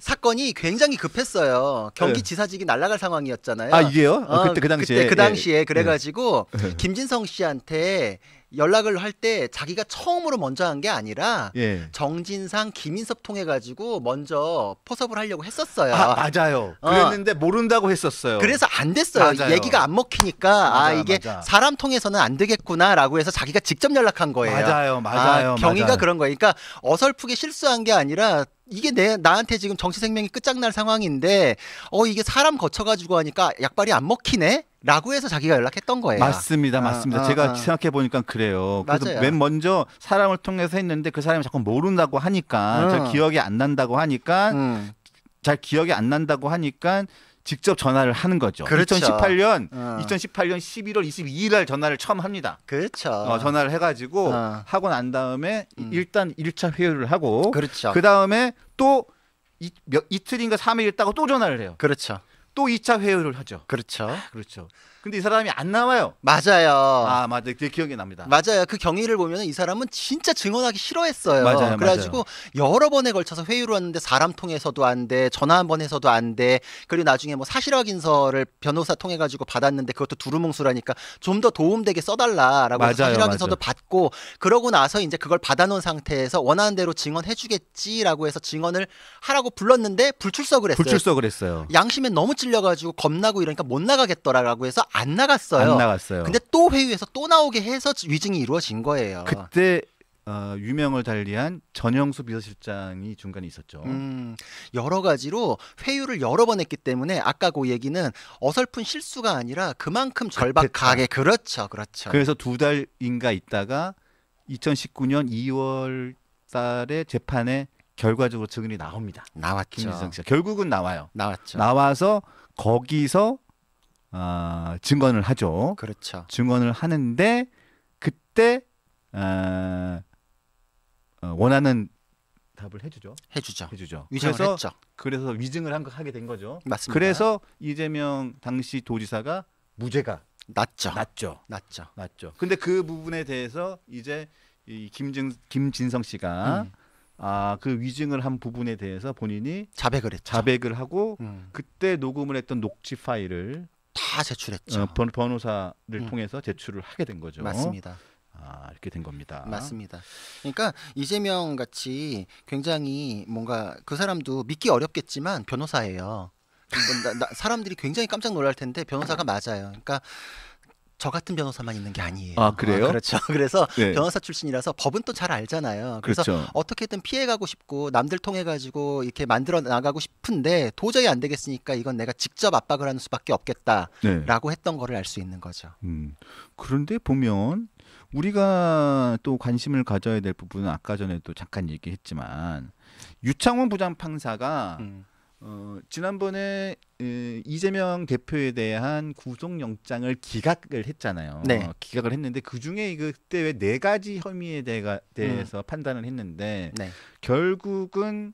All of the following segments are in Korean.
사건이 굉장히 급했어요. 경기지사직이 네. 날아갈 상황이었잖아요. 아 이게요? 어, 어, 그때 그 당시에 그때 그 예, 예. 당시에 예. 그래가지고 예. 김진성 씨한테 연락을 할 때 자기가 처음으로 먼저 한 게 아니라 예. 정진상 김인섭 통해 가지고 먼저 포섭을 하려고 했었어요. 아, 맞아요. 어. 그랬는데 모른다고 했었어요. 그래서 안 됐어요. 맞아요. 얘기가 안 먹히니까 맞아, 아 이게 맞아. 사람 통해서는 안 되겠구나라고 해서 자기가 직접 연락한 거예요. 맞아요, 아, 맞아요. 아, 경위가 맞아요. 그런 거예요. 그러니까 어설프게 실수한 게 아니라 이게 내 나한테 지금 정치 생명이 끝장날 상황인데 어 이게 사람 거쳐가지고 하니까 약발이 안 먹히네 라고 해서 자기가 연락했던 거예요. 맞습니다, 아, 맞습니다. 아, 아, 제가 생각해 보니까 그래요. 그래서 맞아요. 맨 먼저 사람을 통해서 했는데 그 사람이 자꾸 모른다고 하니까 음. 잘 기억이 안 난다고 하니까 음. 잘 기억이 안 난다고 하니까 직접 전화를 하는 거죠. 그렇죠. 2018년 어. 2018년 11월 22일 날 전화를 처음 합니다. 그렇죠. 어, 전화를 해가지고 어. 하고 난 다음에 음. 일단 1차 회유를 하고 그렇죠. 그 다음에 또 이, 몇, 이틀인가 3일 있다가 또 전화를 해요. 그렇죠. 또 2차 회유를 하죠. 그렇죠. 그렇죠. 근데 이 사람이 안 나와요. 맞아요. 아, 맞아요. 그 기억이 납니다. 맞아요. 그 경위를 보면 이 사람은 진짜 증언하기 싫어했어요. 맞아요. 그래가지고 맞아요. 여러 번에 걸쳐서 회유를 하는데 사람 통해서도 안 돼, 전화 한 번 해서도 안 돼. 그리고 나중에 뭐 사실 확인서를 변호사 통해 가지고 받았는데 그것도 두루뭉술하니까 좀 더 도움되게 써달라라고 맞아요, 사실 확인서도 받고 그러고 나서 이제 그걸 받아놓은 상태에서 원하는 대로 증언해주겠지라고 해서 증언을 하라고 불렀는데 불출석을 했어요. 불출석을 했어요. 양심에 너무 찔 찔려가지고 겁나고 이러니까 못 나가겠더라라고 해서 안 나갔어요. 안 나갔어요. 근데 또 회의에서 또 나오게 해서 위증이 이루어진 거예요. 그때 어, 유명을 달리한 전영수 비서실장이 중간에 있었죠. 음, 여러 가지로 회유를 여러 번 했기 때문에 아까 그 얘기는 어설픈 실수가 아니라 그만큼 절박하게 그렇죠, 그렇죠. 그래서 두 달인가 있다가 2019년 2월 달에 재판에 결과적으로 증인이 나옵니다. 나왔죠. 김일성 씨 결국은 나와요. 나왔죠. 나와서 거기서 어, 증언을 하죠. 그렇죠. 증언을 하는데 그때 아, 어, 원하는 답을 해주죠. 해주죠. 해주죠. 위증을 그래서, 했죠. 그래서 위증을 한거 하게 된 거죠. 맞습니다. 그래서 이재명 당시 도지사가 무죄가 났죠. 났죠. 났죠. 났죠. 근데 그 부분에 대해서 이제 이 김진 김진성 씨가 음. 아그 위증을 한 부분에 대해서 본인이 자백을 했죠. 자백을 하고 음. 그때 녹음을 했던 녹취 파일을 다 제출했죠. 어, 번, 변호사를 음. 통해서 제출을 하게 된 거죠. 맞습니다. 아, 이렇게 된 겁니다. 맞습니다. 그러니까 이재명 같이 굉장히 뭔가 그 사람도 믿기 어렵겠지만 변호사예요. 뭐 나, 나, 사람들이 굉장히 깜짝 놀랄 텐데 변호사가 맞아요. 그러니까 저 같은 변호사만 있는 게 아니에요. 아 그래요? 아, 그렇죠. 그래서 네. 변호사 출신이라서 법은 또 잘 알잖아요. 그래서 그렇죠. 어떻게든 피해가고 싶고 남들 통해 가지고 이렇게 만들어 나가고 싶은데 도저히 안 되겠으니까 이건 내가 직접 압박을 하는 수밖에 없겠다라고 네. 했던 거를 알 수 있는 거죠. 음. 그런데 보면 우리가 또 관심을 가져야 될 부분은 아까 전에도 잠깐 얘기했지만 유창원 부장 판사가 음. 어, 지난번에 이재명 대표에 대한 구속영장을 기각을 했잖아요. 네. 어, 기각을 했는데 그 중에 그때 왜 네 가지 혐의에 대가, 대해서 음. 판단을 했는데 네. 결국은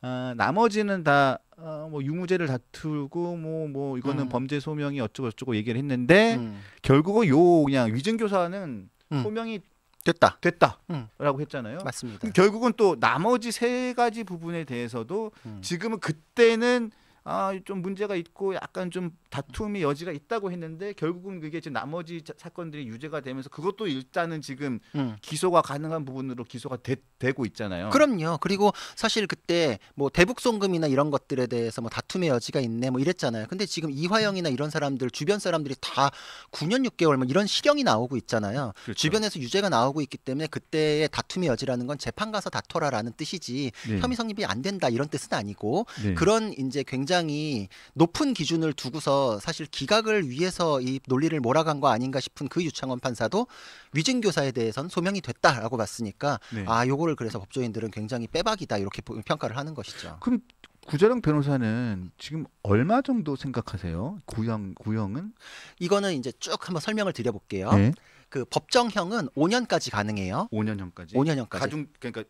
아, 나머지는 다 어, 뭐 유무죄를 다툴고 뭐뭐 뭐 이거는 음. 범죄 소명이 어쩌고 저쩌고 얘기를 했는데 음. 결국은 요 그냥 위증 교사는 음. 소명이 됐다. 됐다. 음. 라고 했잖아요. 맞습니다. 결국은 또 나머지 세 가지 부분에 대해서도 음. 지금은 그때는 아좀 문제가 있고 약간 좀 다툼의 여지가 있다고 했는데 결국은 그게 지금 나머지 자, 사건들이 유죄가 되면서 그것도 일단은 지금 음. 기소가 가능한 부분으로 기소가 되, 고 있잖아요. 그럼요. 그리고 사실 그때 뭐 대북 송금이나 이런 것들에 대해서 뭐 다툼의 여지가 있네 뭐 이랬잖아요. 근데 지금 이화영이나 이런 사람들 주변 사람들이 다 9년 6개월 뭐 이런 실형이 나오고 있잖아요. 그렇죠. 주변에서 유죄가 나오고 있기 때문에 그때의 다툼의 여지라는 건 재판 가서 다퉈라라는 뜻이지 네. 혐의 성립이 안 된다 이런 뜻은 아니고 네. 그런 이제 굉장히 굉장히 높은 기준을 두고서 사실 기각을 위해서 이 논리를 몰아간 거 아닌가 싶은 그 유창원 판사도 위증 교사에 대해선 소명이 됐다라고 봤으니까 네. 아 요거를 그래서 법조인들은 굉장히 빼박이다 이렇게 평가를 하는 것이죠. 그럼 구자룡 변호사는 지금 얼마 정도 생각하세요? 구형 구형은 이거는 이제 쭉 한번 설명을 드려볼게요. 네. 그 법정형은 5년까지 가능해요. 5년형까지. 5년형까지. 가중 그러니까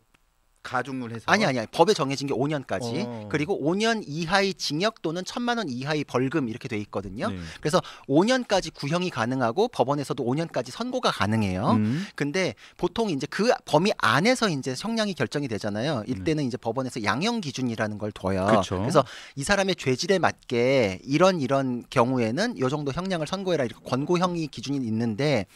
가중을 해서 아니 아니 아니 법에 정해진 게 5년까지 어. 그리고 5년 이하의 징역 또는 천만원 이하의 벌금 이렇게 돼 있거든요. 네. 그래서 5년까지 구형이 가능하고 법원에서도 5년까지 선고가 가능해요. 음. 근데 보통 이제 그 범위 안에서 이제 형량이 결정이 되잖아요. 이때는 네. 이제 법원에서 양형 기준이라는 걸 둬요. 그쵸. 그래서 이 사람의 죄질에 맞게 이런 이런 경우에는 요 정도 형량을 선고해라 이렇게 권고형이 기준이 있는데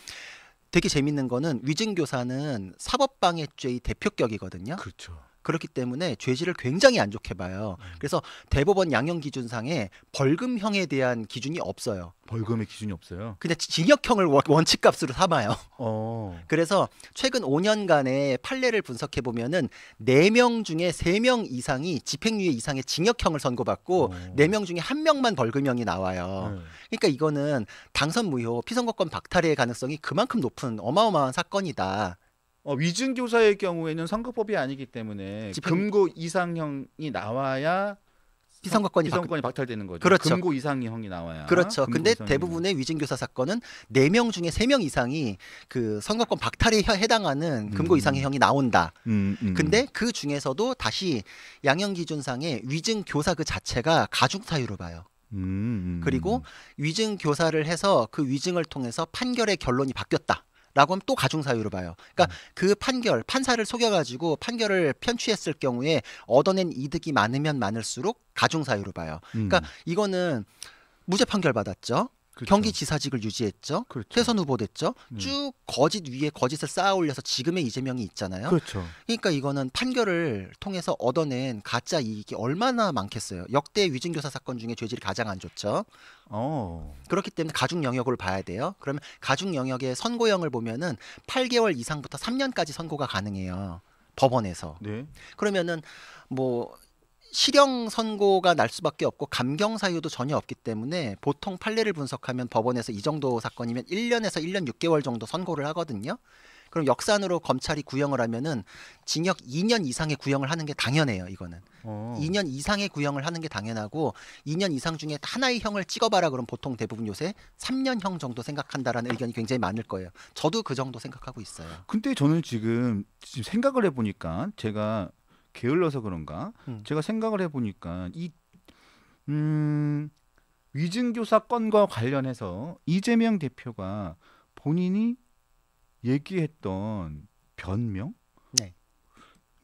되게 재밌는 거는 위증교사는 사법방해죄의 대표격이거든요. 그렇죠. 그렇기 때문에 죄질을 굉장히 안 좋게 봐요. 음. 그래서 대법원 양형 기준상에 벌금형에 대한 기준이 없어요. 벌금의 기준이 없어요. 그냥 징역형을 원칙값으로 삼아요. 어. 그래서 최근 5년간의 판례를 분석해 보면은 4명 중에 3명 이상이 집행유예 이상의 징역형을 선고받고 어. 4명 중에 한명만 벌금형이 나와요. 네. 그러니까 이거는 당선 무효, 피선거권 박탈의 가능성이 그만큼 높은 어마어마한 사건이다. 어, 위증 교사의 경우에는 선거법이 아니기 때문에 집행... 금고 이상형이 나와야 피선거권이, 피선거권이 박... 탈되는 거죠. 그렇죠. 금고 이상형이 나와야. 그렇죠. 근데 이상이... 대부분의 위증교사 사건은 네 명 중에 세 명 이상이 그 선거권 박탈에 해당하는 금고 음. 이상의 형이 나온다. 음, 음. 근데 그 중에서도 다시 양형 기준상의 위증교사 그 자체가 가중 사유로 봐요. 음, 음, 음. 그리고 위증 교사를 해서 그 위증을 통해서 판결의 결론이 바뀌었다. 라고 하면 또 가중사유로 봐요. 그러니까 음. 그 판결, 판사를 속여가지고 판결을 편취했을 경우에 얻어낸 이득이 많으면 많을수록 가중사유로 봐요. 그러니까 음. 그러니까 이거는 무죄 판결 받았죠. 그렇죠. 경기지사직을 유지했죠. 그렇죠. 최선 후보됐죠. 음. 쭉 거짓 위에 거짓을 쌓아 올려서 지금의 이재명이 있잖아요. 그렇죠. 그러니까 이거는 판결을 통해서 얻어낸 가짜 이익이 얼마나 많겠어요. 역대 위증교사 사건 중에 죄질이 가장 안 좋죠. 오. 어. 그렇기 때문에 가중 영역을 봐야 돼요. 그러면 가중 영역의 선고형을 보면은 8개월 이상부터 3년까지 선고가 가능해요. 법원에서. 네. 그러면은 뭐 실형 선고가 날 수밖에 없고 감경 사유도 전혀 없기 때문에 보통 판례를 분석하면 법원에서 이 정도 사건이면 1년에서 1년 6개월 정도 선고를 하거든요. 그럼 역산으로 검찰이 구형을 하면은 징역 2년 이상의 구형을 하는 게 당연해요. 이거는 어. 2년 이상의 구형을 하는 게 당연하고 2년 이상 중에 하나의 형을 찍어봐라 그럼 보통 대부분 요새 3년형 정도 생각한다라는 의견이 굉장히 많을 거예요. 저도 그 정도 생각하고 있어요. 근데 저는 지금 지금 생각을 해보니까 제가 게을러서 그런가? 음. 제가 생각을 해보니까 이 음, 위증교 사건과 관련해서 이재명 대표가 본인이 얘기했던 변명? 네.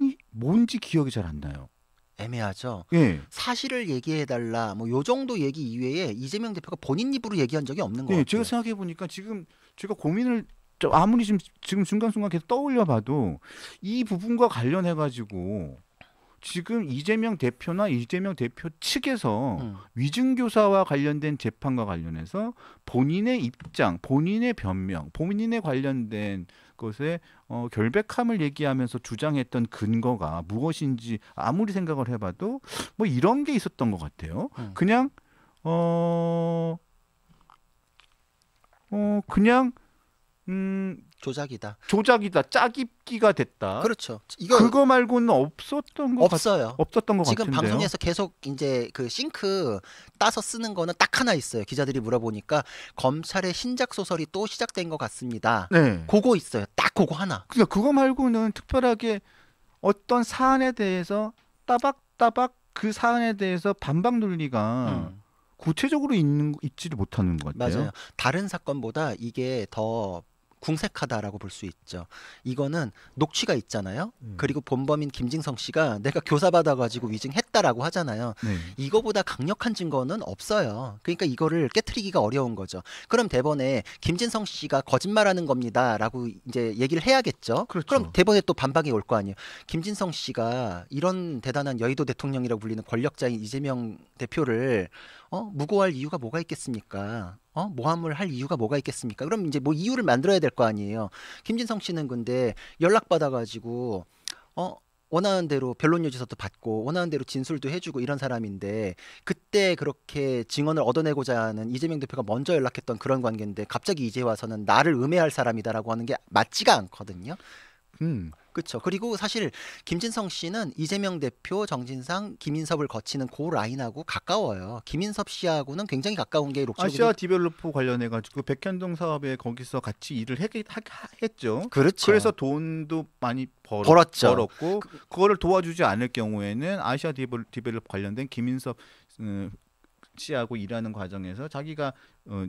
이 뭔지 기억이 잘 안 나요. 애매하죠. 예. 사실을 얘기해달라 뭐 요 정도 얘기 이외에 이재명 대표가 본인 입으로 얘기한 적이 없는 거예요. 제가 생각해 보니까 지금 제가 고민을 아무리 지금 지금 중간 순간 계속 떠올려 봐도 이 부분과 관련해 가지고 지금 이재명 대표나 이재명 대표 측에서 음. 위증교사와 관련된 재판과 관련해서 본인의 입장, 본인의 변명, 본인에 관련된 것에 어, 결백함을 얘기하면서 주장했던 근거가 무엇인지 아무리 생각을 해봐도 뭐 이런 게 있었던 것 같아요. 음. 그냥 어, 어 그냥 음 조작이다. 조작이다. 짜깁기가 됐다. 그렇죠. 이거 그거 말고는 없었던 거 없어요. 같, 없었던 거 지금 같은데요? 방송에서 계속 이제 그 싱크 따서 쓰는 거는 딱 하나 있어요. 기자들이 물어보니까 검찰의 신작 소설이 또 시작된 것 같습니다. 네. 그거 있어요. 딱 그거 하나. 그러니까 그거 말고는 특별하게 어떤 사안에 대해서 따박따박 그 사안에 대해서 반박 논리가 음. 구체적으로 있는 있지를 못하는 것 같아요. 맞아요. 다른 사건보다 이게 더 궁색하다라고 볼 수 있죠. 이거는 녹취가 있잖아요. 음. 그리고 본범인 김진성 씨가 내가 교사 받아가지고 위증했다라고 하잖아요. 네. 이거보다 강력한 증거는 없어요. 그러니까 이거를 깨뜨리기가 어려운 거죠. 그럼 대번에 김진성 씨가 거짓말하는 겁니다라고 이제 얘기를 해야겠죠. 그렇죠. 그럼 대번에 또 반박이 올 거 아니에요. 김진성 씨가 이런 대단한 여의도 대통령이라고 불리는 권력자인 이재명 대표를 어? 무고할 이유가 뭐가 있겠습니까? 어? 모함을 할 이유가 뭐가 있겠습니까? 그럼 이제 뭐 이유를 만들어야 될 거 아니에요. 김진성 씨는 근데 연락 받아가지고 어 원하는 대로 변론 요지서도 받고 원하는 대로 진술도 해주고 이런 사람인데 그때 그렇게 증언을 얻어내고자 하는 이재명 대표가 먼저 연락했던 그런 관계인데 갑자기 이제 와서는 나를 음해할 사람이다라고 하는 게 맞지가 않거든요. 음. 그렇죠. 그리고 사실 김진성 씨는 이재명 대표, 정진상, 김인섭을 거치는 고그 라인하고 가까워요. 김인섭 씨하고는 굉장히 가까운 게 녹초. 아시아 디벨로퍼 관련해 가지고 백현동 사업에 거기서 같이 일을 했, 죠 그렇죠. 그래서 돈도 많이 벌, 벌었죠. 벌었고 그, 그거를 도와주지 않을 경우에는 아시아 디벨, 디벨롭 관련된 김인섭 음, 씨하고 일하는 과정에서 자기가 어,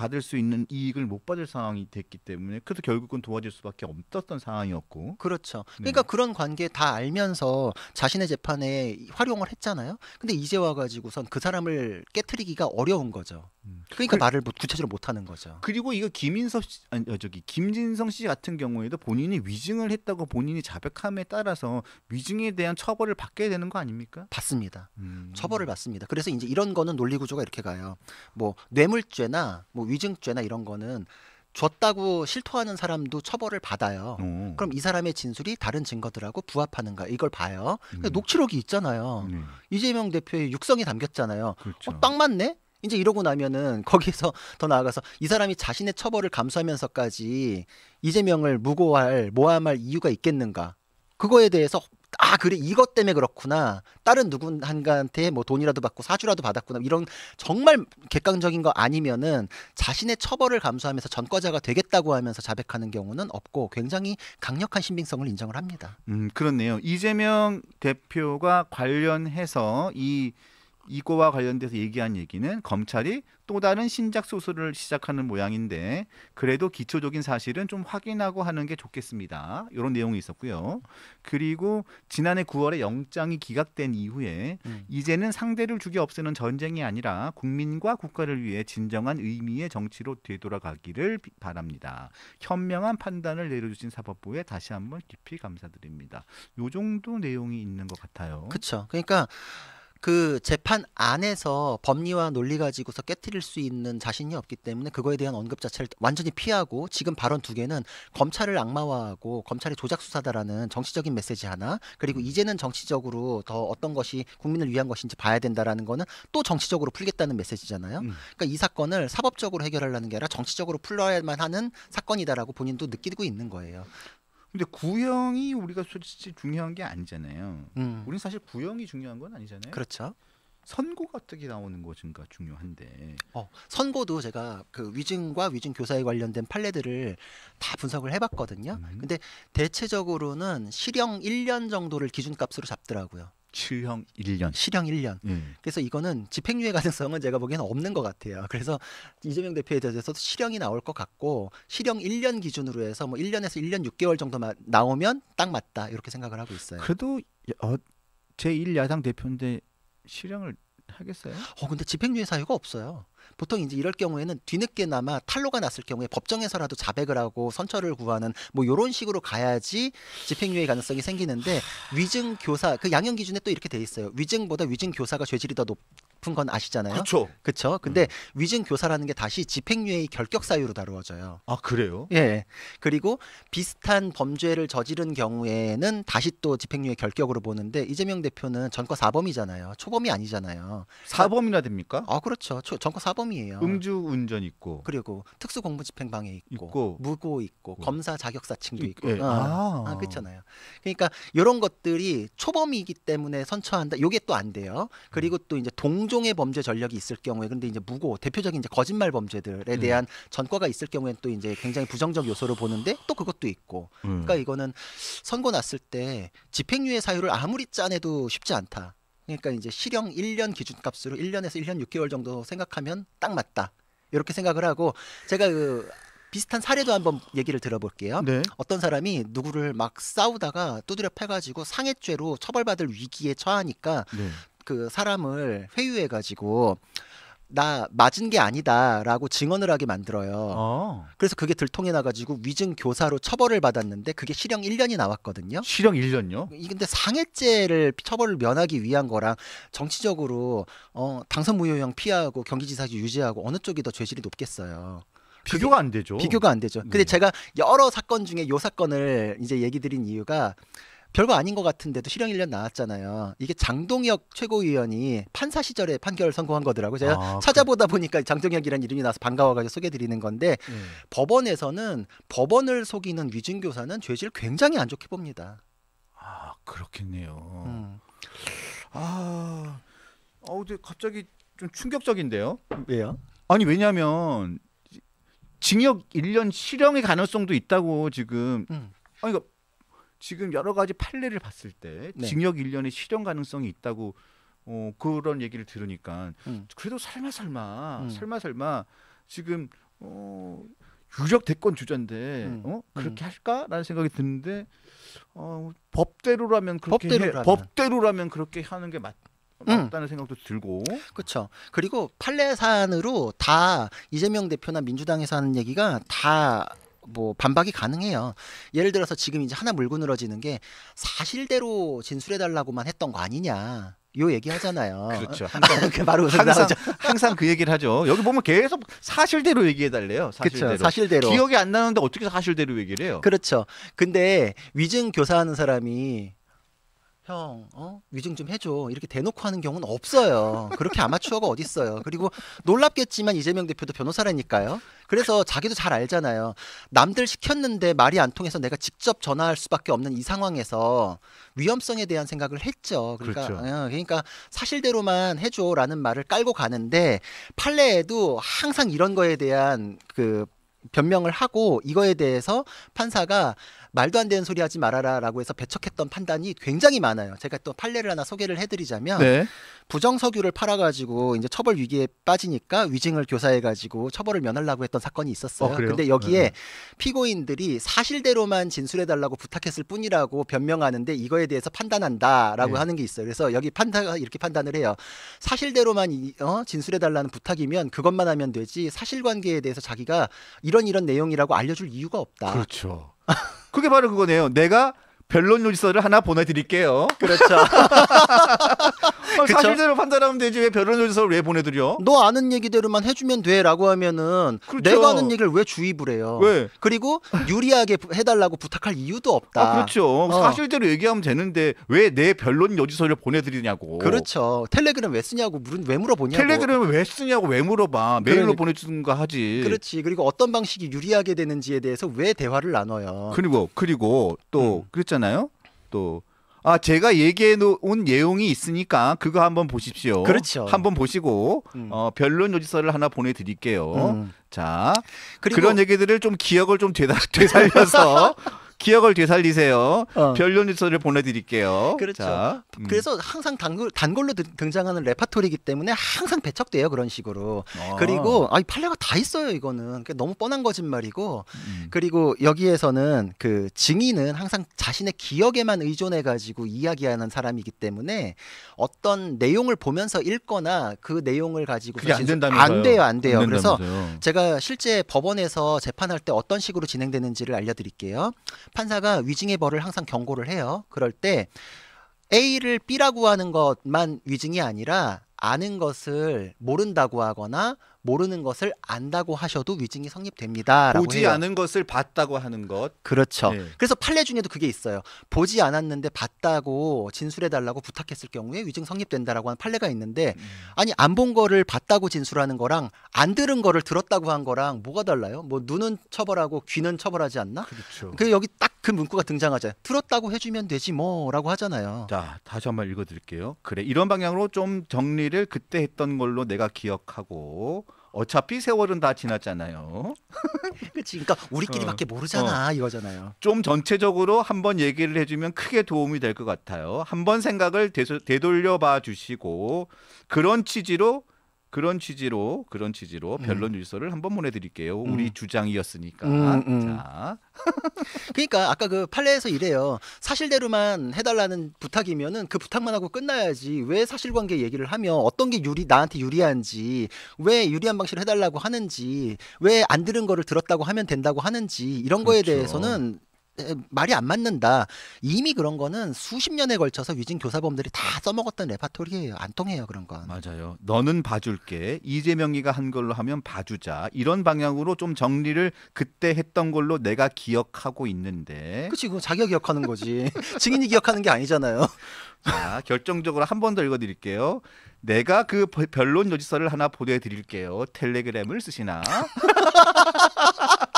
받을 수 있는 이익을 못 받을 상황이 됐기 때문에 그래서 결국은 도와줄 수밖에 없었던 상황이었고 그렇죠. 네. 그러니까 네. 그런 관계 다 알면서 자신의 재판에 활용을 했잖아요. 근데 이제 와가지고선 그 사람을 깨뜨리기가 어려운 거죠. 음. 그러니까 그, 말을 뭐 구체적으로 못 하는 거죠. 그리고 이거 김인섭 씨 아니 어, 저기 김진성 씨 같은 경우에도 본인이 위증을 했다고 본인이 자백함에 따라서 위증에 대한 처벌을 받게 되는 거 아닙니까? 받습니다. 음. 처벌을 받습니다. 그래서 이제 이런 거는 논리 구조가 이렇게 가요. 뭐 뇌물죄나 뭐 위증죄나 이런 거는 줬다고 실토하는 사람도 처벌을 받아요. 오. 어. 그럼 이 사람의 진술이 다른 증거들하고 부합하는가 이걸 봐요. 그러니까 음. 녹취록이 있잖아요. 음. 이재명 대표의 육성이 담겼잖아요. 그렇죠. 어, 딱 맞네. 이제 이러고 나면은 거기에서 더 나아가서 이 사람이 자신의 처벌을 감수하면서까지 이재명을 무고할 모함할 이유가 있겠는가? 그거에 대해서 아 그래 이것 때문에 그렇구나 다른 누군가한테 뭐 돈이라도 받고 사주라도 받았구나 이런 정말 객관적인 거 아니면은 자신의 처벌을 감수하면서 전과자가 되겠다고 하면서 자백하는 경우는 없고 굉장히 강력한 신빙성을 인정을 합니다. 음 그렇네요. 이재명 대표가 관련해서 이 이거와 관련돼서 얘기한 얘기는 검찰이 또 다른 신작 소설을 시작하는 모양인데 그래도 기초적인 사실은 좀 확인하고 하는 게 좋겠습니다. 이런 내용이 있었고요. 그리고 지난해 9월에 영장이 기각된 이후에 음. 이제는 상대를 죽여 없애는 전쟁이 아니라 국민과 국가를 위해 진정한 의미의 정치로 되돌아가기를 바랍니다. 현명한 판단을 내려주신 사법부에 다시 한번 깊이 감사드립니다. 요 정도 내용이 있는 것 같아요. 그렇죠. 그러니까 그 재판 안에서 법리와 논리 가지고서 깨뜨릴 수 있는 자신이 없기 때문에 그거에 대한 언급 자체를 완전히 피하고 지금 발언 두 개는 검찰을 악마화하고 검찰이 조작 수사다라는 정치적인 메시지 하나 그리고 이제는 정치적으로 더 어떤 것이 국민을 위한 것인지 봐야 된다라는 거는 또 정치적으로 풀겠다는 메시지잖아요. 음. 그러니까 이 사건을 사법적으로 해결하려는 게 아니라 정치적으로 풀어야만 하는 사건이다라고 본인도 느끼고 있는 거예요. 근데 구형이 우리가 솔직히 중요한 게 아니잖아요. 음. 우리는 사실 구형이 중요한 건 아니잖아요. 그렇죠. 선고가 어떻게 나오는 것인가 중요한데. 어, 선고도 제가 그 위증과 위증 교사에 관련된 판례들을 다 분석을 해봤거든요. 음. 근데 대체적으로는 실형 1년 정도를 기준값으로 잡더라고요. 실형 1년. 실형 1년. 음. 그래서 이거는 집행유예 가능성은 제가 보기에는 없는 것 같아요. 그래서 이재명 대표에 대해서도 실형이 나올 것 같고 실형 1년 기준으로 해서 뭐 1년에서 1년 6개월 정도 만 나오면 딱 맞다 이렇게 생각을 하고 있어요. 그래도 어, 제1야당 대표인데 실형을 하겠어요? 어 근데 집행유예 사유가 없어요. 보통 이제 이럴 경우에는 뒤늦게나마 탈로가 났을 경우에 법정에서라도 자백을 하고 선처를 구하는 뭐 이런 식으로 가야지 집행유예 가능성이 생기는데 위증 교사 그 양형 기준에 또 이렇게 돼 있어요. 위증보다 위증 교사가 죄질이 더 높, 아픈 건 아시잖아요. 그렇죠. 그렇죠. 근데 음. 위증 교사라는 게 다시 집행유예의 결격 사유로 다루어져요. 아 그래요? 예. 그리고 비슷한 범죄를 저지른 경우에는 다시 또 집행유예 결격으로 보는데 이재명 대표는 전과 사범이잖아요. 초범이 아니잖아요. 사범이나 됩니까? 아 그렇죠. 초, 전과 사범이에요. 음주 운전 있고 그리고 특수공무집행방해 있고, 있고. 무고 있고 뭐. 검사 자격사칭도 있고. 예. 어. 아, 아. 그렇잖아요. 그러니까 이런 것들이 초범이기 때문에 선처한다. 이게 또 안 돼요. 그리고 음. 또 이제 동 종의 범죄 전력이 있을 경우에 근데 이제 무고 대표적인 이제 거짓말 범죄들에 음. 대한 전과가 있을 경우엔 또 이제 굉장히 부정적 요소를 보는데 또 그것도 있고 음. 그러니까 이거는 선고 났을 때 집행유예 사유를 아무리 짜내도 쉽지 않다. 그러니까 이제 실형 1년 기준값으로 1년에서 1년 6개월 정도 생각하면 딱 맞다. 이렇게 생각을 하고 제가 그 비슷한 사례도 한번 얘기를 들어볼게요. 네. 어떤 사람이 누구를 막 싸우다가 두드려 패가지고 상해죄로 처벌받을 위기에 처하니까 네. 그 사람을 회유해 가지고 나 맞은 게 아니다라고 증언을 하게 만들어요. 어. 그래서 그게 들통이 나가지고 위증 교사로 처벌을 받았는데 그게 실형 1년이 나왔거든요. 실형 1년요? 이 근데 상해죄를 처벌을 면하기 위한 거랑 정치적으로 어, 당선 무효형 피하고 경기지사지 유지하고 어느 쪽이 더 죄질이 높겠어요. 비교가 안 되죠. 비교가 안 되죠. 근데 네. 제가 여러 사건 중에 요 사건을 이제 얘기 드린 이유가 별거 아닌 것 같은데도 실형 1년 나왔잖아요. 이게 장동혁 최고위원이 판사 시절에 판결을 선고한 거더라고요. 제가 아, 찾아보다 그 보니까 장동혁이라는 이름이 나서 반가워가지고 소개드리는 건데 음. 법원에서는 법원을 속이는 위증교사는 죄질 굉장히 안 좋게 봅니다. 아 그렇겠네요. 음. 아, 아 근데 갑자기 좀 충격적인데요. 왜요? 아니 왜냐하면 징역 1년 실형의 가능성도 있다고 지금. 음. 아니 그러니까 지금 여러 가지 판례를 봤을 때 네. 징역 1년의 실현 가능성이 있다고 어, 그런 얘기를 들으니까 음. 그래도 설마 설마 음. 설마 설마 지금 어, 유력 대권 주자인데 음. 어? 음. 그렇게 할까라는 생각이 드는데 어, 법대로라면 그렇게 법대로라면. 해, 법대로라면 그렇게 하는 게 맞. 음. 맞다는 생각도 들고 그렇죠. 그리고 판례 사안으로 다 이재명 대표나 민주당에서 하는 얘기가 다뭐 반박이 가능해요. 예를 들어서 지금 이제 하나 물고 늘어지는 게 사실대로 진술해 달라고만 했던 거 아니냐. 요 얘기 하잖아요. 그렇죠. 항상 바로 항상, 항상 그 얘기를 하죠. 여기 보면 계속 사실대로 얘기해 달래요. 사실대로. 그쵸, 사실대로. 기억이 안 나는데 어떻게 사실대로 얘기를 해요? 그렇죠. 근데 위증 교사하는 사람이 형, 어? 위증 좀 해줘. 이렇게 대놓고 하는 경우는 없어요. 그렇게 아마추어가 어딨어요. 그리고 놀랍겠지만 이재명 대표도 변호사라니까요. 그래서 자기도 잘 알잖아요. 남들 시켰는데 말이 안 통해서 내가 직접 전화할 수밖에 없는 이 상황에서 위험성에 대한 생각을 했죠. 그러니까, 그렇죠. 어, 그러니까 사실대로만 해줘라는 말을 깔고 가는데 판례에도 항상 이런 거에 대한 그 변명을 하고 이거에 대해서 판사가 말도 안 되는 소리 하지 말아라라고 해서 배척했던 판단이 굉장히 많아요. 제가 또 판례를 하나 소개를 해드리자면 네. 부정석유를 팔아가지고 이제 처벌 위기에 빠지니까 위증을 교사해가지고 처벌을 면하려고 했던 사건이 있었어요. 어, 근데 여기에 네, 네. 피고인들이 사실대로만 진술해달라고 부탁했을 뿐이라고 변명하는데 이거에 대해서 판단한다라고 네. 하는 게 있어요. 그래서 여기 판단 이렇게 판단을 해요. 사실대로만 어? 진술해달라는 부탁이면 그것만 하면 되지 사실관계에 대해서 자기가 이런 이런 내용이라고 알려줄 이유가 없다. 그렇죠. 그게 바로 그거네요. 내가 변론 요지서를 하나 보내드릴게요. 그렇죠. 어, 사실대로 판단하면 되지 왜 변론 요지서를 왜 보내드려? 너 아는 얘기대로만 해주면 돼라고 하면은 그렇죠. 내가 아는 얘기를 왜 주입을 해요? 왜? 그리고 유리하게 해달라고 부탁할 이유도 없다. 아, 그렇죠. 어. 사실대로 얘기하면 되는데 왜 내 변론 요지서를 보내드리냐고. 그렇죠. 텔레그램 왜 쓰냐고 왜 물어보냐고. 텔레그램왜 쓰냐고 왜 물어봐. 메일로 그래. 그러니까. 보내주든가 하지. 그렇지. 그리고 어떤 방식이 유리하게 되는지에 대해서 왜 대화를 나눠요. 그리고 그리고 또 음. 그랬잖아. 있잖아요. 또 아, 제가 얘기해 놓은 내용이 있으니까 그거 한번 보십시오. 그렇죠. 한번 보시고 음. 어, 변론 요지서를 하나 보내 드릴게요. 음. 자. 그런 얘기들을 좀 기억을 좀 되다 되살려서 기억을 되살리세요. 어. 별로지서를 보내드릴게요. 그렇죠. 자, 음. 그래서 항상 단골, 단골로 등장하는 레파토리이기 때문에 항상 배척돼요 그런 식으로. 아. 그리고 아니 판례가 다 있어요 이거는 그러니까 너무 뻔한 거짓말이고 음. 그리고 여기에서는 그 증인은 항상 자신의 기억에만 의존해 가지고 이야기하는 사람이기 때문에 어떤 내용을 보면서 읽거나 그 내용을 가지고 그게 안된다면서안 돼요 안 돼요. 안 그래서 제가 실제 법원에서 재판할 때 어떤 식으로 진행되는지를 알려드릴게요. 판사가 위증의 벌을 항상 경고를 해요. 그럴 때 A를 B라고 하는 것만 위증이 아니라 아는 것을 모른다고 하거나 모르는 것을 안다고 하셔도 위증이 성립됩니다. 보지 해요. 않은 것을 봤다고 하는 것. 그렇죠. 네. 그래서 판례 중에도 그게 있어요. 보지 않았는데 봤다고 진술해달라고 부탁했을 경우에 위증 성립된다라고 하는 판례가 있는데 음. 아니 안 본 거를 봤다고 진술하는 거랑 안 들은 거를 들었다고 한 거랑 뭐가 달라요? 뭐 눈은 처벌하고 귀는 처벌하지 않나? 그렇죠. 그 여기 딱 그 문구가 등장하잖아요. 들었다고 해주면 되지 뭐라고 하잖아요. 자 다시 한 번 읽어드릴게요. 그래 이런 방향으로 좀 정리를 그때 했던 걸로 내가 기억하고 어차피 세월은 다 지났잖아요. 그치. 그러니까 우리끼리밖에 어. 모르잖아 어. 이거잖아요. 좀 전체적으로 한번 얘기를 해주면 크게 도움이 될 것 같아요. 한번 생각을 되돌려봐 주시고 그런 취지로 그런 취지로 그런 취지로 음. 변론 일서를 한번 보내드릴게요. 음. 우리 주장이었으니까. 음, 음. 자. 그러니까 아까 그 판례에서 이래요. 사실대로만 해달라는 부탁이면은 그 부탁만 하고 끝나야지. 왜 사실관계 얘기를 하며 어떤 게 유리 나한테 유리한지, 왜 유리한 방식을 해달라고 하는지, 왜 안 들은 거를 들었다고 하면 된다고 하는지 이런 거에 그렇죠. 대해서는 말이 안 맞는다. 이미 그런 거는 수십 년에 걸쳐서 위진 교사범들이 다 써먹었던 레파토리예요. 안 통해요 그런 건. 맞아요. 너는 봐줄게. 이재명이가 한 걸로 하면 봐주자. 이런 방향으로 좀 정리를 그때 했던 걸로 내가 기억하고 있는데. 그치 그 자기가 기억하는 거지. 증인이 기억하는 게 아니잖아요. 자 결정적으로 한 번 더 읽어드릴게요. 내가 그별론 요지서를 하나 보도해드릴게요 텔레그램을 쓰시나?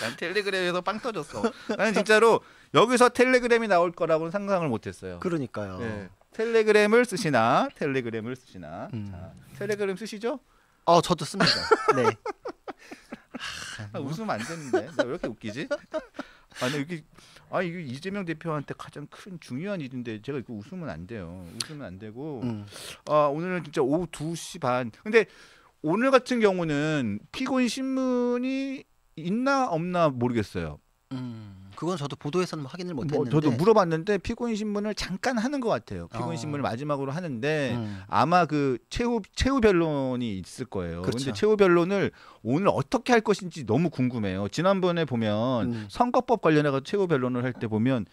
난 텔레그램에서 빵 터졌어. 나는 진짜로 여기서 텔레그램이 나올 거라고는 상상을 못했어요. 그러니까요. 네. 텔레그램을 쓰시나 텔레그램을 쓰시나 음. 자, 텔레그램 쓰시죠? 어 저도 씁니다. 네. 아, 뭐. 아 웃으면 안 되는데 뭐 왜 이렇게 웃기지? 아니 이게 아 이게 이재명 대표한테 가장 큰 중요한 일인데 제가 이거 웃으면 안 돼요. 웃으면 안 되고 음. 아 오늘은 진짜 오후 2시 반. 근데 오늘 같은 경우는 피곤 신문이 있나 없나 모르겠어요. 음, 그건 저도 보도에서는 뭐 확인을 못했는데 뭐 저도 물어봤는데 피고인 신문을 잠깐 하는 것 같아요. 피고인 어. 신문을 마지막으로 하는데 음. 아마 그 최후 최후 변론이 있을 거예요. 그런데 그렇죠. 최후 변론을 오늘 어떻게 할 것인지 너무 궁금해요. 지난번에 보면 음. 선거법 관련해서 최후 변론을 할 때 보면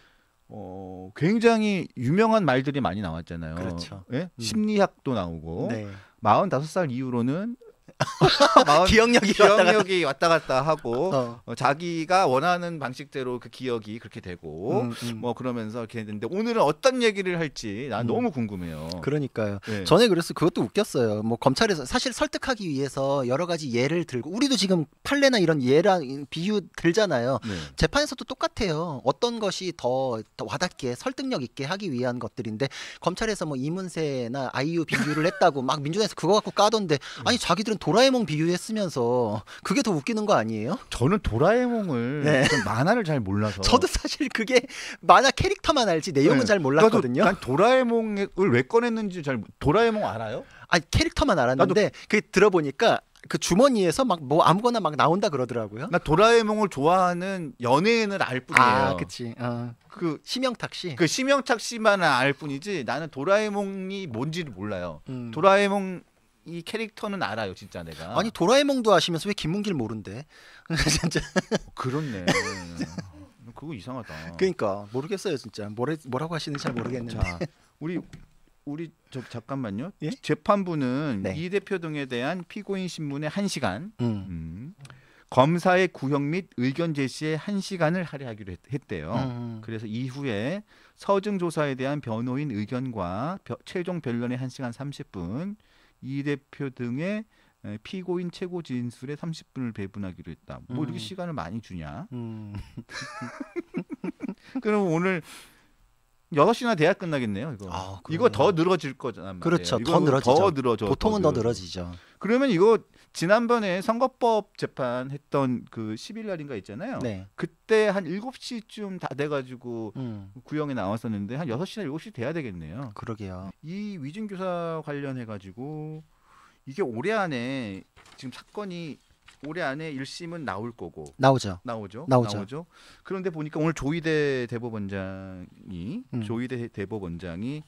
어, 굉장히 유명한 말들이 많이 나왔잖아요. 그렇죠. 예? 음. 심리학도 나오고 네. 마흔다섯 살 이후로는 기억력이, 기억력이 왔다, 갔다. 왔다 갔다 하고 어. 어, 자기가 원하는 방식대로 그 기억이 그렇게 되고 음, 음. 뭐 그러면서 이렇게 했는데 오늘은 어떤 얘기를 할지 난 음. 너무 궁금해요. 그러니까요. 네. 전에 그래서 그것도 웃겼어요. 뭐 검찰에서 사실 설득하기 위해서 여러 가지 예를 들고 우리도 지금 판례나 이런 예랑 비유 들잖아요. 네. 재판에서도 똑같아요. 어떤 것이 더, 더 와닿게 설득력 있게 하기 위한 것들인데 검찰에서 뭐 이문세나 아이유 비유를 했다고 막 민주당에서 그거 갖고 까던데 음. 아니 자기들은 도라에몽 비유했으면서 그게 더 웃기는 거 아니에요? 저는 도라에몽을 네. 만화를 잘 몰라서 저도 사실 그게 만화 캐릭터만 알지 내용은 네. 잘 몰랐거든요. 난 도라에몽을 왜 꺼냈는지 잘 도라에몽 알아요? 아 캐릭터만 알았는데 그 들어보니까 그 주머니에서 막 뭐 아무거나 막 나온다 그러더라고요. 나 도라에몽을 좋아하는 연예인을 알 뿐이에요. 아, 그치. 어. 그 심영탁 씨. 그 심영탁 씨만 알 뿐이지 나는 도라에몽이 뭔지를 몰라요. 음. 도라에몽 이 캐릭터는 알아요, 진짜 내가. 아니 도라에몽도 아시면서 왜 김문길 모른대? 진짜. 그렇네. 그거 이상하다. 그러니까 모르겠어요, 진짜. 뭐래, 뭐라고 하시는지 잘 모르겠는데. 자, 우리 우리 저 잠깐만요. 예? 재판부는 네. 이 대표 등에 대한 피고인 신문에 한 시간, 음. 음. 검사의 구형 및 의견 제시에 한 시간을 할애하기로 했, 대요 음, 음. 그래서 이후에 서증 조사에 대한 변호인 의견과 벼, 최종 변론에 한 시간 삼십 분이 대표 등의 피고인 최고 진술에 30분을 배분하기로 했다. 뭐 음. 이렇게 시간을 많이 주냐? 음. 그럼 오늘 6시나 대학 끝나겠네요, 이거. 아, 이거 더 늘어질 거잖아요. 그렇죠. 더늘어지더 늘어져. 보통은 더 늘어지죠. 그러면 이거 지난번에 선거법 재판 했던 그 10일 날인가 있잖아요. 네. 그때 한 7시쯤 다 돼가지고 음. 구형이 나왔었는데 한 6시나 7시 돼야 되겠네요. 그러게요. 이 위증교사 관련해가지고 이게 올해 안에 지금 사건이 올해 안에 1심은 나올 거고 나오죠. 나오죠. 나오죠. 나오죠. 그런데 보니까 오늘 조희대 대법원장이 음. 조희대 대법원장이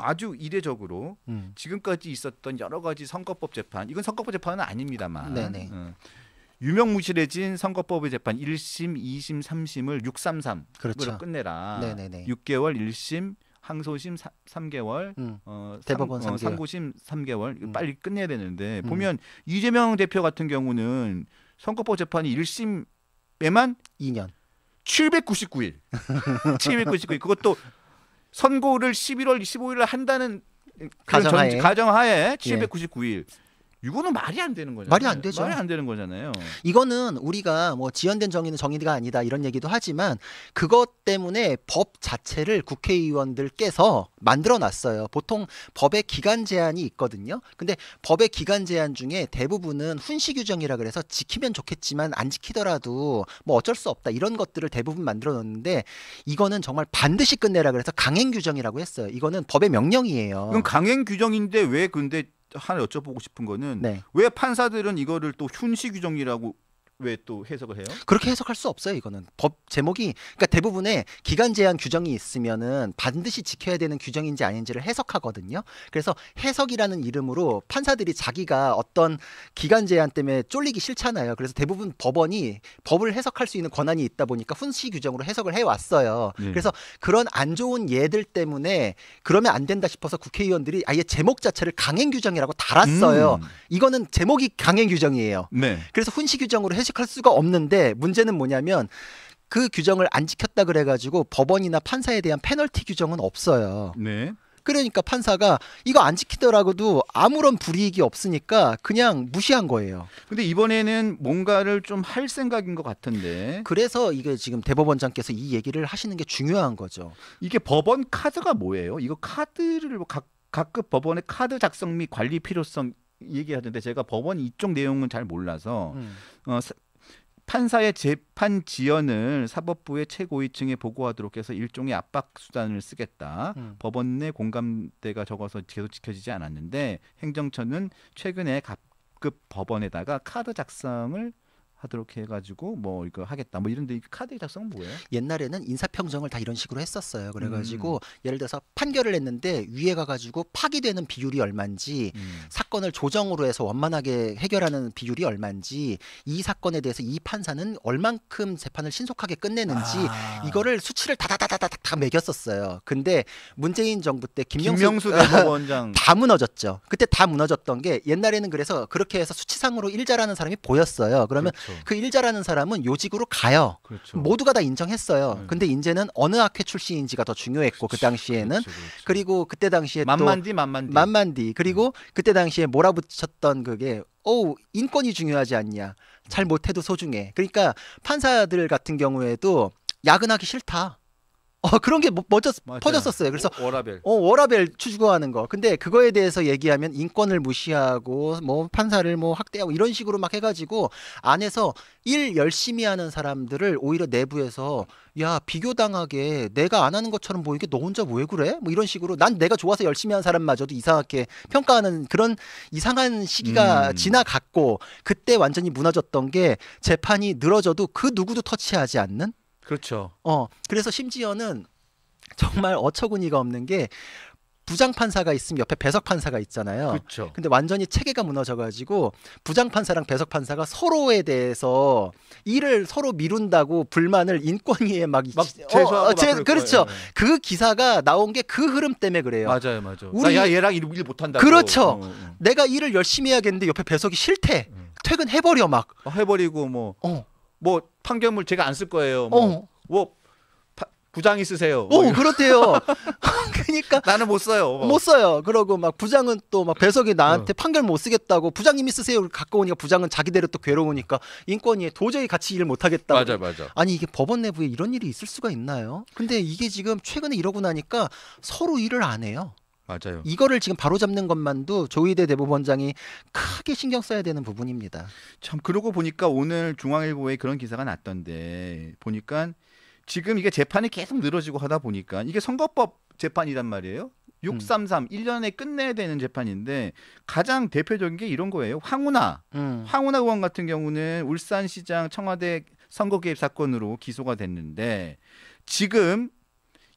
아주 이례적으로 음. 지금까지 있었던 여러 가지 선거법 재판 이건 선거법 재판은 아닙니다만 음, 유명무실해진 선거법의 재판 1심, 2심, 3심을 633으로 그렇죠. 끝내라. 네네네. 6개월 1심, 항소심 3, 개월 음. 어, 대법원 3, 3개월. 어, 상고심 3개월 음. 빨리 끝내야 되는데 음. 보면 이재명 대표 같은 경우는 선거법 재판이 1심에만 2년 799일. 799일. 그것도 선거를 11월 2 5일에 한다는 가정하에, 가정하에 799일 예. 이거는 말이 안 되는 거잖아요. 말이 안 되죠. 말이 안 되는 거잖아요. 이거는 우리가 뭐 지연된 정의는 정의가 아니다 이런 얘기도 하지만 그것 때문에 법 자체를 국회의원들께서 만들어 놨어요. 보통 법에 기간 제한이 있거든요. 근데 법의 기간 제한 중에 대부분은 훈시 규정이라 그래서 지키면 좋겠지만 안 지키더라도 뭐 어쩔 수 없다 이런 것들을 대부분 만들어 놓는데 이거는 정말 반드시 끝내라 그래서 강행 규정이라고 했어요. 이거는 법의 명령이에요. 그럼 강행 규정인데 왜 근데 하나 여쭤보고 싶은 거는 네. 왜 판사들은 이거를 또 훈시 규정이라고 왜또 해석을 해요? 그렇게 해석할 수 없어요. 이거는 법 제목이 그러니까 대부분의 기간 제한 규정이 있으면은 반드시 지켜야 되는 규정인지 아닌지를 해석하거든요. 그래서 해석이라는 이름으로 판사들이 자기가 어떤 기간 제한 때문에 쫄리기 싫잖아요. 그래서 대부분 법원이 법을 해석할 수 있는 권한이 있다 보니까 훈시 규정으로 해석을 해 왔어요. 네. 그래서 그런 안 좋은 예들 때문에 그러면 안 된다 싶어서 국회의원들이 아예 제목 자체를 강행 규정이라고 달았어요. 음. 이거는 제목이 강행 규정이에요. 네. 그래서 훈시 규정으로 해석 회식할 수가 없는데 문제는 뭐냐면 그 규정을 안 지켰다 그래가지고 법원이나 판사에 대한 페널티 규정은 없어요. 네. 그러니까 판사가 이거 안 지키더라고도 아무런 불이익이 없으니까 그냥 무시한 거예요. 근데 이번에는 뭔가를 좀 할 생각인 것 같은데. 그래서 이게 지금 대법원장께서 이 얘기를 하시는 게 중요한 거죠. 이게 법원 카드가 뭐예요? 이거 카드를 뭐 각 각급 법원의 카드 작성 및 관리 필요성 얘기하던데 제가 법원 이쪽 내용은 잘 몰라서 음. 어, 사, 판사의 재판 지연을 사법부의 최고위층에 보고하도록 해서 일종의 압박 수단을 쓰겠다. 음. 법원 내 공감대가 적어서 계속 지켜지지 않았는데 행정처는 최근에 갑급 법원에다가 카드 작성을 하도록 해가지고 뭐 이거 하겠다 뭐 이런데 카드 작성 뭐예요? 옛날에는 인사평정을 다 이런 식으로 했었어요. 그래가지고 음. 예를 들어서 판결을 했는데 위에 가가지고 파기되는 비율이 얼마인지 음. 사건을 조정으로 해서 원만하게 해결하는 비율이 얼마인지 이 사건에 대해서 이 판사는 얼만큼 재판을 신속하게 끝내는지 아. 이거를 수치를 다다다다다다 매겼었어요. 근데 문재인 정부 때 김명수, 김명수 대법원장 다 무너졌죠. 그때 다 무너졌던 게 옛날에는 그래서 그렇게 해서 수치상으로 일자라는 사람이 보였어요. 그러면 그렇죠. 그렇죠. 그 일자라는 사람은 요직으로 가요. 그렇죠. 모두가 다 인정했어요. 음. 근데 이제는 어느 학회 출신인지가 더 중요했고 그렇지, 그 그렇죠, 그렇죠, 당시에는 그렇죠, 그리고 그때 당시에 만만디 만만디 만만디 그리고 음. 그때 당시에 몰아붙였던 그게 어우 인권이 중요하지 않냐 음. 잘 못해도 소중해 그러니까 판사들 같은 경우에도 야근하기 싫다 어, 그런 게 뭐, 멋졌, 맞아 퍼졌었어요. 그래서 오, 워라벨. 어, 워라벨 추구하는 거. 근데 그거에 대해서 얘기하면 인권을 무시하고 뭐 판사를 뭐 학대하고 이런 식으로 막 해가지고 안에서 일 열심히 하는 사람들을 오히려 내부에서 야 비교당하게 내가 안 하는 것처럼 보이게 너 혼자 왜 그래? 뭐 이런 식으로 난 내가 좋아서 열심히 한 사람마저도 이상하게 평가하는 그런 이상한 시기가 음. 지나갔고 그때 완전히 무너졌던 게 재판이 늘어져도 그 누구도 터치하지 않는 그렇죠. 어, 그래서 심지어는 정말 어처구니가 없는 게 부장 판사가 있으면 옆에 배석 판사가 있잖아요. 그렇죠. 근데 완전히 체계가 무너져 가지고 부장 판사랑 배석 판사가 서로에 대해서 일을 서로 미룬다고 불만을 인권위에 막, 막 어, 제소하고 어, 어, 제, 그렇죠. 거그 네. 기사가 나온 게 그 흐름 때문에 그래요. 맞아요, 맞아요. 우리 야 얘랑 일, 못 한다. 그렇죠. 어, 어, 내가 일을 열심히 해야겠는데 옆에 배석이 싫대. 음. 퇴근해 버려 막. 아, 해버리고 뭐. 어. 뭐 판결문 제가 안 쓸 거예요. 뭐, 어. 뭐 파, 부장이 쓰세요. 어, 뭐 그렇대요. 그러니까 나는 못 써요. 뭐. 못 써요. 그러고 막 부장은 또 막 배석이 나한테 어. 판결 못 쓰겠다고 부장님이 쓰세요. 갖고 오니까 부장은 자기대로 또 괴로우니까 인권위에 도저히 같이 일을 못 하겠다. 맞아, 맞아. 아니 이게 법원 내부에 이런 일이 있을 수가 있나요? 근데 이게 지금 최근에 이러고 나니까 서로 일을 안 해요. 맞아요. 이거를 지금 바로잡는 것만도 조희대 대법원장이 크게 신경 써야 되는 부분입니다. 참 그러고 보니까 오늘 중앙일보에 그런 기사가 났던데 보니까 지금 이게 재판이 계속 늘어지고 하다 보니까 이게 선거법 재판이란 말이에요. 633 음. 1년에 끝내야 되는 재판인데 가장 대표적인 게 이런 거예요. 황운하. 음. 황운하 의원 같은 경우는 울산시장 청와대 선거 개입 사건으로 기소가 됐는데 지금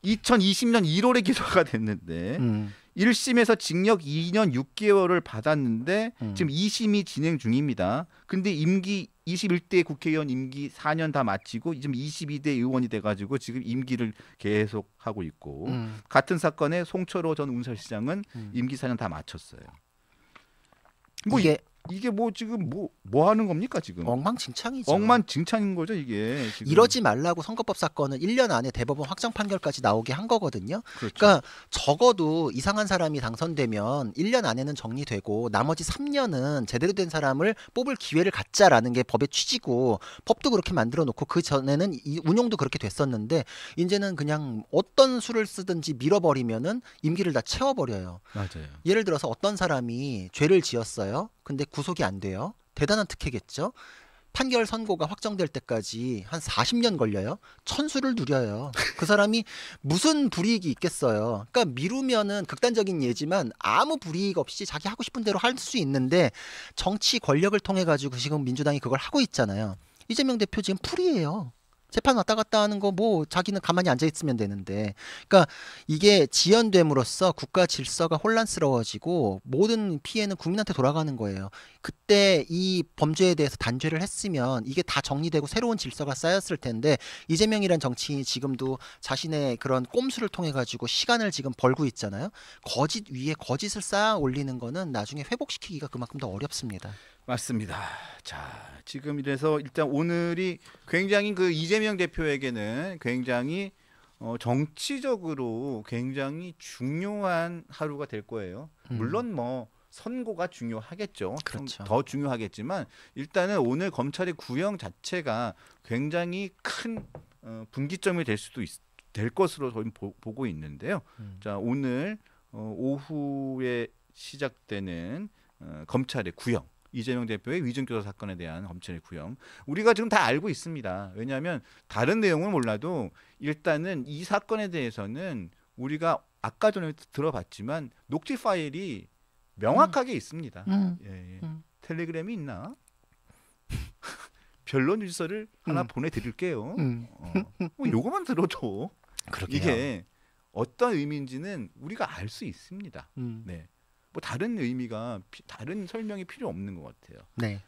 2020년 1월에 기소가 됐는데 음. 1심에서 징역 2년 6개월을 받았는데 음. 지금 2심이 진행 중입니다. 근데 임기 21대 국회의원 임기 4년 다 마치고 지금 22대 의원이 돼가지고 지금 임기를 계속 하고 있고 음. 같은 사건에 송철호 전 운설시장은 음. 임기 4년 다 마쳤어요. 뭐 이게 이게 뭐 지금 뭐뭐 뭐 하는 겁니까 지금? 엉망진창이죠. 엉망진창인 거죠 이게. 지금. 이러지 말라고 선거법 사건은 1년 안에 대법원 확정 판결까지 나오게 한 거거든요. 그렇죠. 그러니까 적어도 이상한 사람이 당선되면 1년 안에는 정리되고 나머지 3년은 제대로 된 사람을 뽑을 기회를 갖자라는 게 법의 취지고 법도 그렇게 만들어 놓고 그 전에는 이 운용도 그렇게 됐었는데 이제는 그냥 어떤 수를 쓰든지 밀어버리면은 임기를 다 채워버려요. 맞아요. 예를 들어서 어떤 사람이 죄를 지었어요. 근데 구속이 안 돼요. 대단한 특혜겠죠. 판결 선고가 확정될 때까지 한 40년 걸려요. 천수를 누려요. 그 사람이 무슨 불이익이 있겠어요. 그러니까 미루면은 극단적인 예지만 아무 불이익 없이 자기 하고 싶은 대로 할 수 있는데 정치 권력을 통해 가지고 지금 민주당이 그걸 하고 있잖아요. 이재명 대표 지금 풀이에요. 재판 왔다 갔다 하는 거 뭐 자기는 가만히 앉아 있으면 되는데 그러니까 이게 지연됨으로써 국가 질서가 혼란스러워지고 모든 피해는 국민한테 돌아가는 거예요 그때 이 범죄에 대해서 단죄를 했으면 이게 다 정리되고 새로운 질서가 쌓였을 텐데 이재명이란 정치인이 지금도 자신의 그런 꼼수를 통해 가지고 시간을 지금 벌고 있잖아요 거짓 위에 거짓을 쌓아 올리는 거는 나중에 회복시키기가 그만큼 더 어렵습니다. 맞습니다. 자, 지금 이래서 일단 오늘이 굉장히 그 이재명 대표에게는 굉장히 어, 정치적으로 굉장히 중요한 하루가 될 거예요. 음. 물론 뭐선거가 중요하겠죠. 그렇죠. 더 중요하겠지만 일단은 오늘 검찰의 구형 자체가 굉장히 큰 어, 분기점이 될 수도 있, 될 것으로 저희는 보, 고 있는데요. 음. 자 오늘 어, 오후에 시작되는 어, 검찰의 구형 이재명 대표의 위증교사 사건에 대한 검찰의 구형 우리가 지금 다 알고 있습니다. 왜냐하면 다른 내용은 몰라도 일단은 이 사건에 대해서는 우리가 아까 전에 들어봤지만 녹취 파일이 명확하게 음. 있습니다. 음. 예, 예. 음. 텔레그램이 있나? 변론 유서를 하나 음. 보내드릴게요. 음. 어. 뭐 요거만 들어도 그러게요. 이게 어떤 의미인지는 우리가 알 수 있습니다. 음. 네. 뭐 다른 의미가 다른 설명이 필요 없는 것 같아요. 네.